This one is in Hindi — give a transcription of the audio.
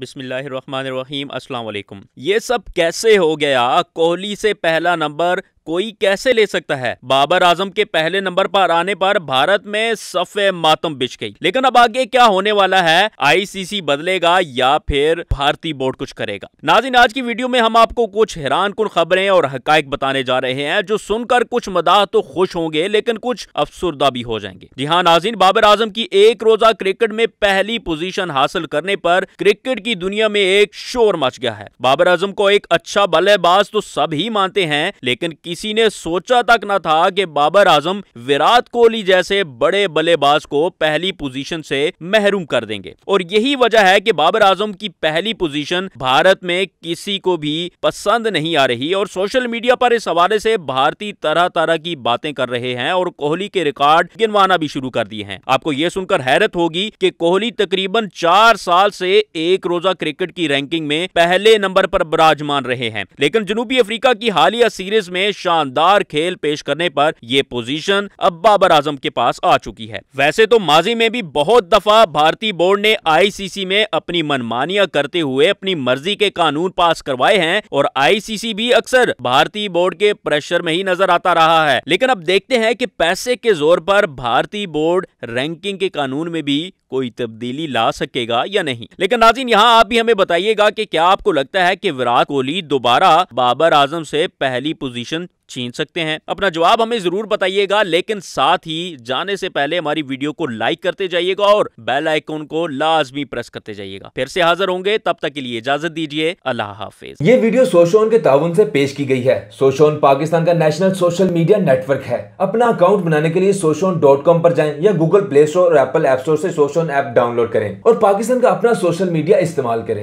बिसमीम अल्लाम ये सब कैसे हो गया कोहली से पहला नंबर कोई कैसे ले सकता है बाबर आजम के पहले नंबर पर आने पर भारत में सफे मातम बिछ गई लेकिन अब आगे क्या होने वाला है आईसीसी बदलेगा या फिर भारतीय बोर्ड कुछ करेगा नाजिन आज की वीडियो में हम आपको कुछ हैरान कुल खबरें और हकायक बताने जा रहे हैं जो सुनकर कुछ मदाह तो खुश होंगे लेकिन कुछ अफसरदा भी हो जाएंगे जी हाँ नाजिन बाबर आजम की एक रोजा क्रिकेट में पहली पोजीशन हासिल करने पर क्रिकेट की दुनिया में एक शोर मच गया है बाबर आजम को एक अच्छा बल्लेबाज तो सब ही मानते हैं लेकिन किसी ने सोचा तक न था कि बाबर आजम विराट कोहली जैसे बड़े बल्लेबाज को पहली पोजीशन से महरूम कर देंगे और यही वजह है कि बाबर आजम की पहली पोजीशन भारत में किसी को भी पसंद नहीं आ रही और सोशल मीडिया पर इस हवाले से भारतीय तरह तरह की बातें कर रहे हैं और कोहली के रिकॉर्ड गिनवाना भी शुरू कर दिए हैं आपको यह सुनकर हैरत होगी कि कोहली तकरीबन चार साल से एक रोजा क्रिकेट की रैंकिंग में पहले नंबर पर विराजमान रहे हैं लेकिन जनूबी अफ्रीका की हालिया सीरीज में शानदार खेल पेश करने पर यह पोजीशन अब बाबर आजम के पास आ चुकी है वैसे तो माजी में भी बहुत दफा भारतीय बोर्ड ने आईसीसी में अपनी मनमानिया करते हुए अपनी मर्जी के कानून पास करवाए हैं और आईसीसी भी अक्सर भारतीय बोर्ड के प्रेशर में ही नजर आता रहा है लेकिन अब देखते हैं की पैसे के जोर पर भारतीय बोर्ड रैंकिंग के कानून में भी कोई तब्दीली ला सकेगा या नहीं लेकिन नाजिन यहाँ आप भी हमें बताइएगा कि क्या आपको लगता है कि विराट कोहली दोबारा बाबर आजम से पहली पोजीशन छीन सकते हैं अपना जवाब हमें जरूर बताइएगा लेकिन साथ ही जाने से पहले हमारी वीडियो को लाइक करते जाइएगा और बेल आइकोन को लाजमी प्रेस करते जाइएगा फिर से हाजिर होंगे तब तक के लिए इजाजत दीजिए अल्लाह हाफिज ये वीडियो सोशोन के ताउन से पेश की गई है सोशोन पाकिस्तान का नेशनल सोशल मीडिया नेटवर्क है अपना अकाउंट बनाने के लिए सोशोन डॉट कॉम पर जाए या गूगल प्ले स्टोर और एप्पल एप स्टोर ऐसी सोशोन ऐप डाउनलोड करें और पाकिस्तान का अपना सोशल मीडिया इस्तेमाल करें